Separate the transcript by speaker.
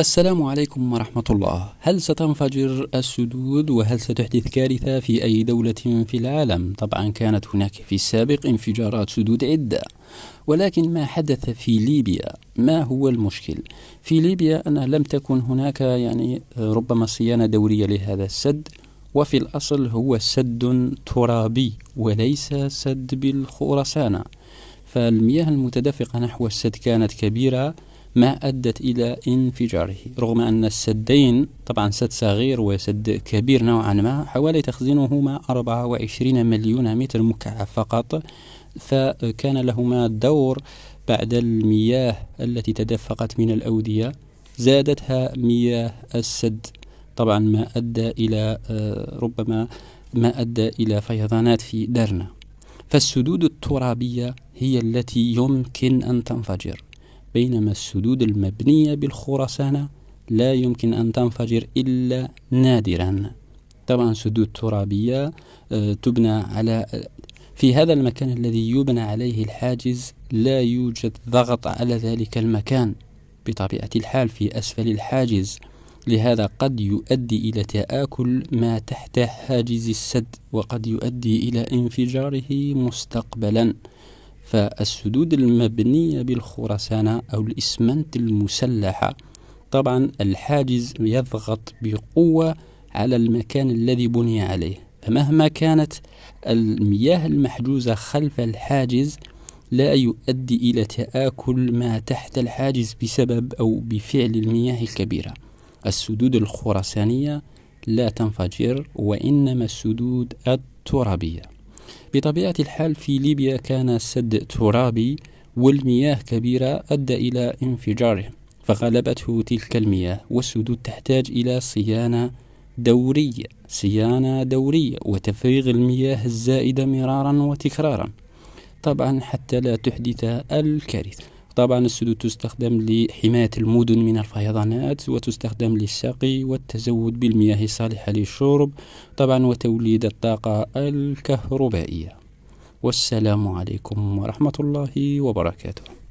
Speaker 1: السلام عليكم ورحمة الله هل ستنفجر السدود وهل ستحدث كارثة في أي دولة في العالم؟ طبعا كانت هناك في السابق انفجارات سدود عدة ولكن ما حدث في ليبيا ما هو المشكل؟ في ليبيا أنا لم تكن هناك يعني ربما صيانة دورية لهذا السد وفي الأصل هو سد ترابي وليس سد بالخرسانة فالمياه المتدفقة نحو السد كانت كبيرة ما أدت إلى انفجاره رغم أن السدين طبعا سد صغير وسد كبير نوعا ما حوالي تخزينهما 24 مليون متر مكعب فقط فكان لهما دور بعد المياه التي تدفقت من الأودية زادتها مياه السد طبعا ما أدى إلى آه، ربما ما أدى إلى فيضانات في درنا فالسدود الترابية هي التي يمكن أن تنفجر بينما السدود المبنية بالخرسانة لا يمكن أن تنفجر إلا نادرا طبعا سدود ترابية آه، تبنى على آه، في هذا المكان الذي يبنى عليه الحاجز لا يوجد ضغط على ذلك المكان بطبيعة الحال في أسفل الحاجز لهذا قد يؤدي إلى تآكل ما تحت حاجز السد وقد يؤدي إلى انفجاره مستقبلا فالسدود المبنية بالخرسانة أو الإسمنت المسلحة طبعا الحاجز يضغط بقوة على المكان الذي بني عليه فمهما كانت المياه المحجوزة خلف الحاجز لا يؤدي إلى تآكل ما تحت الحاجز بسبب أو بفعل المياه الكبيرة السدود الخرسانية لا تنفجر وإنما السدود الترابية بطبيعة الحال في ليبيا كان السد ترابي والمياه كبيرة أدى إلى انفجاره فغلبته تلك المياه والسدود تحتاج إلى صيانة دورية صيانة دورية وتفريغ المياه الزائدة مرارا وتكرارا طبعا حتى لا تحدث الكارثة طبعا السدود تستخدم لحماية المدن من الفيضانات وتستخدم للسقي والتزود بالمياه الصالحة للشرب طبعا وتوليد الطاقة الكهربائية والسلام عليكم ورحمة الله وبركاته